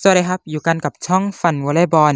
สวัสดีครับ อยู่กันกับช่องฝันวอลเลย์บอล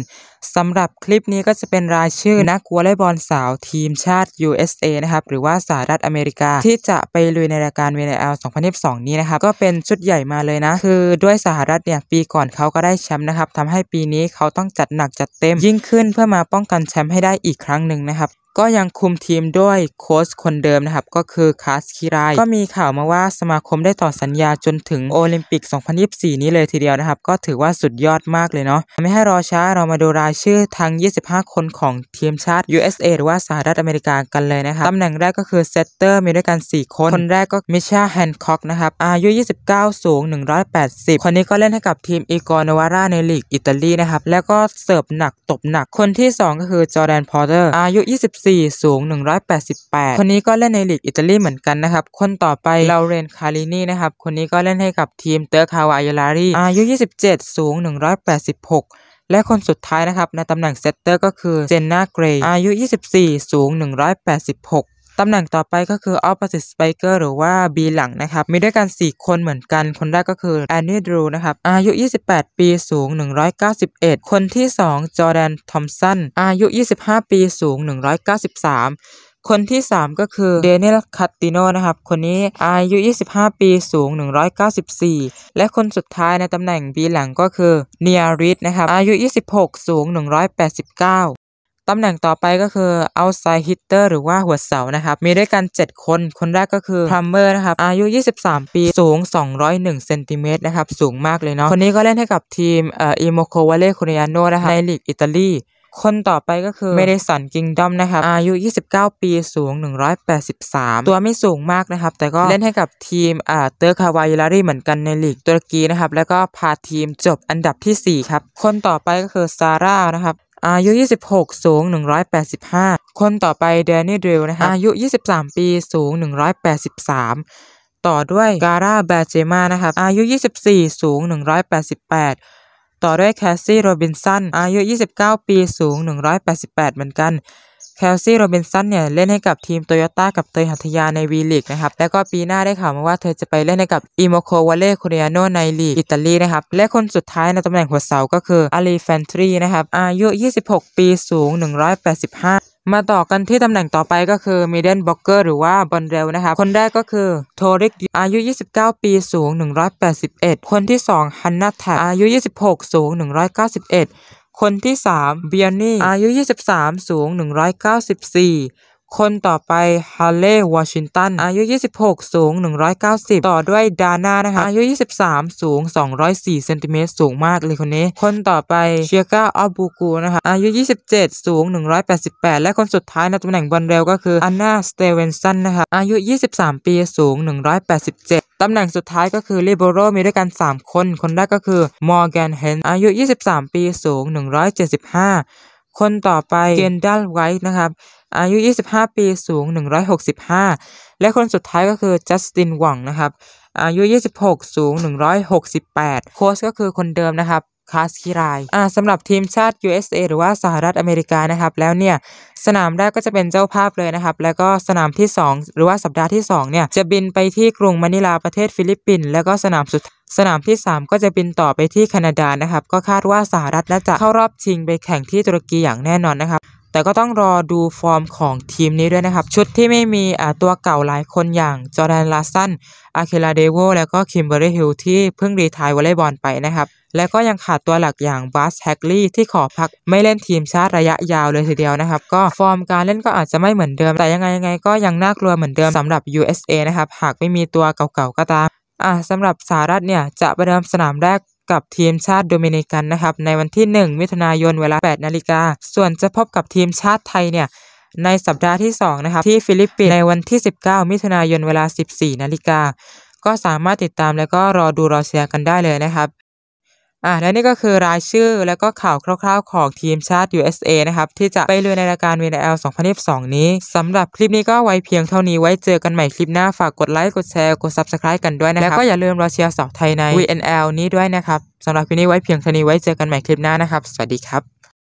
สำหรับคลิปนี้ก็จะเป็นรายชื่อนักวอลเลย์บอลสาวทีมชาติ USA นะครับ หรือว่าสหรัฐอเมริกาที่จะไปลุยในรายการ VNL 2022 นี้นะครับ ก็เป็นชุดใหญ่มาเลยนะ คือด้วยสหรัฐเนี่ยปีก่อนเขาก็ได้แชมป์นะครับทำให้ปีนี้เขาต้องจัดหนักจัดเต็ม ยิ่งขึ้นเพื่อมาป้องกันแชมป์ให้ได้อีกครั้งหนึ่งนะครับก็ยังคุมทีมด้วยโค้ชคนเดิมนะครับ ก็คือคาสคิไรก็มีข่าวมาว่าสมาคมได้ต่อสัญญาจนถึงโอลิมปิก 2024 นี้เลยทีเดียวนะครับ ก็ถือว่าสุดยอดมากเลยเนาะไม่ให้รอช้า เรามาดูรายชื่อทั้ง25 คนของทีมชาติ USA หรือว่าสหรัฐอเมริกา กันเลยนะครับ ตำแหน่งแรกก็คือเซตเตอร์มีด้วยกัน 4 คน คนแรกก็มิชาแฮนคอกนะครับอายุ29สูง180คนนี้ก็เล่นให้กับทีมอีกอนวาร่าในลีกอิตาลีนะครับแล้วก็เสิร์ฟหนักตบหนักคนที่ 2 ก็คือจอแดนพอเตอร์อายุ2 0 14สูง 188 คนนี้ก็เล่นในลีกอิตาลีเหมือนกันนะครับ คนต่อไปลาเรน คารินีนะครับ คนนี้ก็เล่นให้กับทีมเตอร์คาวายลารี อายุ27 สูง 186 และคนสุดท้ายนะครับ ในตำแหน่งเซตเตอร์ก็คือเจนนา เกรย์ อายุ24 สูง 186ตำแหน่งต่อไปก็คือ opposite spiker หรือว่า B หลังนะครับมีด้วยกัน 4 คนเหมือนกัน คนแรกก็คือแอนนี่ด e ูนะครับอายุ 28 ปีสูง 191 คนที่ 2 จอแดนทอมสันอายุ 25 ปีสูง 193 คนที่ 3 ก็คือเดนิลคัตติโนนะครับคนนี้อายุ 25 ปีสูง 194 และคนสุดท้ายในตำแหน่งบีหลังก็คือเนียริสนะครับอายุ 26 สูง 189ตำแหน่งต่อไปก็คือ outside hitter หรือว่าหัวเสา นะครับ มีด้วยกัน 7 คน คนแรกก็คือ plumber นะครับ อายุ 23 ปี สูง 201เซนติเมตรนะครับ สูงมากเลยเนาะ คนนี้ก็เล่นให้กับทีมเอ่ออิโมโควาเลคุริยาโนนะครับ ในลีกอิตาลี คนต่อไปก็คือเมเดสันกิงดอมนะครับ อายุ 29 ปี สูง 183 ตัวไม่สูงมากนะครับ แต่ก็เล่นให้กับทีมอ่าเตอร์คาวายลารีเหมือนกันในลีกตุรกีนะครับ แล้วก็พาทีมจบอันดับที่ 4ครับ คนต่อไปก็คือซาร่านะครับอายุ 26 สูง 185 คนต่อไปแดนนี่เดลนะคะอายุ 23 ปีสูง 183 ต่อด้วยการ่าแบเจมานะครับอายุ 24 สูง 188 ต่อด้วยแคสซี่โรบินสันอายุ 29 ปีสูง 188 เหมือนกันคลซี่โรเบนสัน เนี่ย เล่นให้กับทีมโตโยต้ากับเตยหัตยาในวีลีกนะครับแล้วก็ปีหน้าได้ข่าวมาว่าเธอจะไปเล่นให้กับอิโมโควาเล่คูเรียโนในลีก อิตาลีนะครับ และคนสุดท้ายในตำแหน่งหัวเสาก็คืออาลีแฟนทรี นะครับ อายุ 26 ปีสูง 185 มาต่อกันที่ตำแหน่งต่อไปก็คือมิเดนบล็อกเกอร์ หรือว่า บอลเรลนะครับ คนแรกก็คือโทริกอายุ 29 ปี สูง 181 คนที่2ฮันนาแทอายุ 26 สูง 191คนที่3เบียนนี่ อายุ 23 สูง 194คนต่อไปฮาร์เล์วอชิงตันอายุ 26 สูง 190 ต่อด้วยดาน่านะคะอายุ 23 สูง 204เซนติเมตรสูงมากเลยคนนี้ คนต่อไปเชียก้าออบูกูนะคะอายุ 27 สูง 188 และคนสุดท้ายในตำแหน่งบอลเร็วก็คืออันนาสเตเวนสันนะคะอายุ 23 ปีสูง 187ตำแหน่งสุดท้ายก็คือลิเบโรมีด้วยกัน 3 คน คนแรกก็คือมอร์แกนเฮนอายุ 23 ปีสูง 175 คนต่อไปเกนดัลไวท์นะครับอายุ 25 ปี สูง 165 และคนสุดท้ายก็คือ จัสติน หวัง นะครับ อายุ 26 สูง 168 โค้ชก็คือคนเดิมนะครับ คาสคิรายอ่าสำหรับทีมชาติ USA หรือว่าสหรัฐอเมริกา นะครับ แล้วเนี่ย สนามแรกก็จะเป็นเจ้าภาพเลยนะครับ แล้วก็สนามที่ 2 หรือว่าสัปดาห์ที่2เนี่ย จะบินไปที่กรุงมะนิลา ประเทศฟิลิปปินส์ แล้วก็สนามสุดสนามที่ 3 ก็จะบินต่อไปที่แคนาดา นะครับ ก็คาดว่าสหรัฐน่าจะเข้ารอบชิงไปแข่งที่ตุรกีอย่างแน่นอนนะครับแต่ก็ต้องรอดูฟอร์มของทีมนี้ด้วยนะครับ ชุดที่ไม่มีตัวเก่าหลายคนอย่างจอแดนลาสันอาเคลาเดโวแล้วก็คิมเบอร์รี่ฮิลที่เพิ่งรีทายวอลเลย์บอลไปนะครับ และก็ยังขาดตัวหลักอย่างบาสแฮกลี่ที่ขอพักไม่เล่นทีมชาติระยะยาวเลยทีเดียวนะครับ ก็ฟอร์มการเล่นก็อาจจะไม่เหมือนเดิม แต่ยังไงยังไงก็ยังน่ากลัวเหมือนเดิมสำหรับ USA นะครับหากไม่มีตัวเก่าๆก็ตามอ่าสำหรับสหรัฐเนี่ยจะประเดิมสนามแรกกับทีมชาติโดมินิกันนะครับในวันที่ 1 มิถุนายนเวลา 8นาฬิกาส่วนจะพบกับทีมชาติไทยเนี่ยในสัปดาห์ที่ 2 นะครับที่ฟิลิปปินส์ในวันที่ 19 มิถุนายนเวลา 14นาฬิกาก็สามารถติดตามแล้วก็รอดูรอเชียร์กันได้เลยนะครับอ่าและนี่ก็คือรายชื่อและก็ข่าวคร่าวๆของทีมชาติ USA นะครับที่จะไปเุยในรายการ VNL 2022 นี้สำหรับคลิปนี้ก็ไว้เพียงเท่านี้ไว้เจอกันใหม่คลิปหน้าฝากกดไลค์กดแชร์กด Subscribe กันด้วยนะครับแล้วก็อย่าลืมรอเชียร์สาวไทยใน VNL นี้ด้วยนะครับสำหรับคลิปนี้ไว้เพียงเท่านี้ไว้เจอกันใหม่คลิปหน้านะครับ สวัสดีครับ